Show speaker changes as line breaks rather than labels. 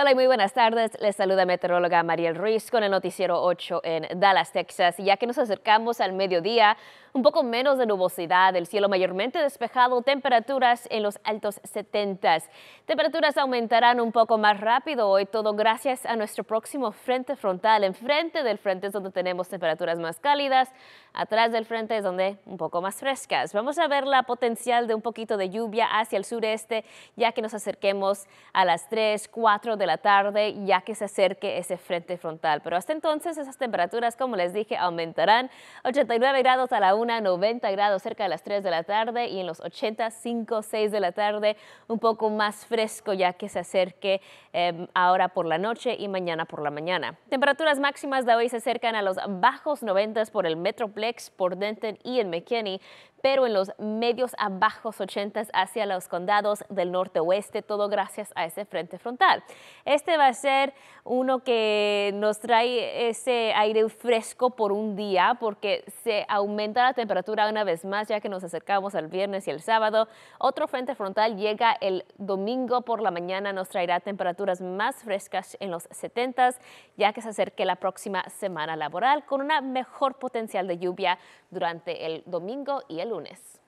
Hola y muy buenas tardes. Les saluda meteoróloga Mariel Ruiz con el noticiero 8 en Dallas, Texas. Ya que nos acercamos al mediodía, un poco menos de nubosidad, el cielo mayormente despejado, temperaturas en los altos 70 Temperaturas aumentarán un poco más rápido hoy, todo gracias a nuestro próximo frente frontal. Enfrente del frente es donde tenemos temperaturas más cálidas, atrás del frente es donde un poco más frescas. Vamos a ver la potencial de un poquito de lluvia hacia el sureste, ya que nos acerquemos a las 3, 4 de la la tarde, ya que se acerque ese frente frontal. Pero hasta entonces esas temperaturas, como les dije, aumentarán 89 grados a la 1, 90 grados cerca de las 3 de la tarde y en los 5, 6 de la tarde un poco más fresco ya que se acerque em, ahora por la noche y mañana por la mañana. Temperaturas máximas de hoy se acercan a los bajos 90 por el Metroplex, por Denton y en McKinney, pero en los medios a bajos 80 hacia los condados del norte oeste, todo gracias a ese frente frontal. Este va a ser uno que nos trae ese aire fresco por un día porque se aumenta la temperatura una vez más ya que nos acercamos al viernes y el sábado. Otro frente frontal llega el domingo por la mañana, nos traerá temperaturas más frescas en los 70 ya que se acerque la próxima semana laboral con una mejor potencial de lluvia durante el domingo y el lunes.